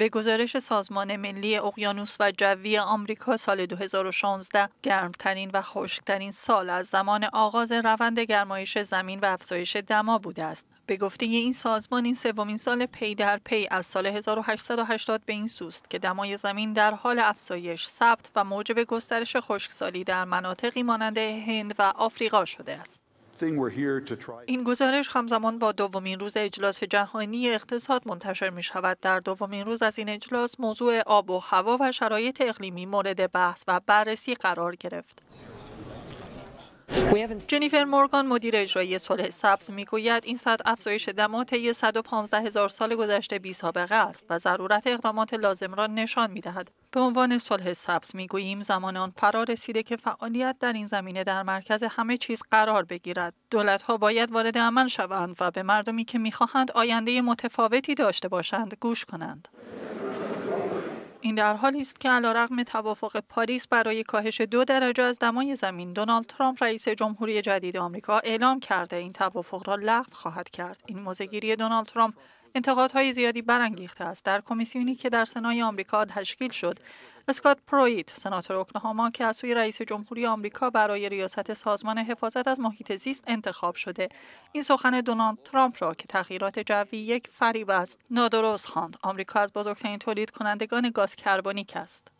به گزارش سازمان ملی اقیانوس و جوی آمریکا سال 2016 گرمترین و خشکترین سال از زمان آغاز روند گرمایش زمین و افزایش دما بوده است. به گفته این سازمان این سومین سال پی در پی از سال 1880 به این سوست که دمای زمین در حال افزایش ثبت و موجب گسترش خشکسالی در مناطقی مانند هند و آفریقا شده است. این گزارش همزمان با دومین روز اجلاس جهانی اقتصاد منتشر می شود. در دومین روز از این اجلاس موضوع آب و هوا و شرایط اقلیمی مورد بحث و بررسی قرار گرفت. جنیفر مورگان مدیر اجرایی صلح سبز میگوید این صد افزایش دما طی 115 هزار سال گذشته بی سابقه است و ضرورت اقدامات لازم را نشان میدهد به عنوان صلح سبز میگوییم زمان آن فرا رسیده که فعالیت در این زمینه در مرکز همه چیز قرار بگیرد دولت ها باید وارد عمل شوند و به مردمی که میخواهند آینده متفاوتی داشته باشند گوش کنند این در حالی است که علیرغم توافق پاریس برای کاهش دو درجه از دمای زمین دونالد ترامپ رئیس جمهوری جدید آمریکا اعلام کرده این توافق را لغو خواهد کرد این موزگیری دونالد ترامپ انتقادهای زیادی برانگیخته است در کمیسیونی که در سنای آمریکا تشکیل شد اسکات پرویت سناتور اوکلاهاما که از سوی رئیس جمهوری آمریکا برای ریاست سازمان حفاظت از محیط زیست انتخاب شده این سخن دونالد ترامپ را که تغییرات جوی یک فریب است نادرست خواند آمریکا از بزرگترین تولید کنندگان گاز کربونیک است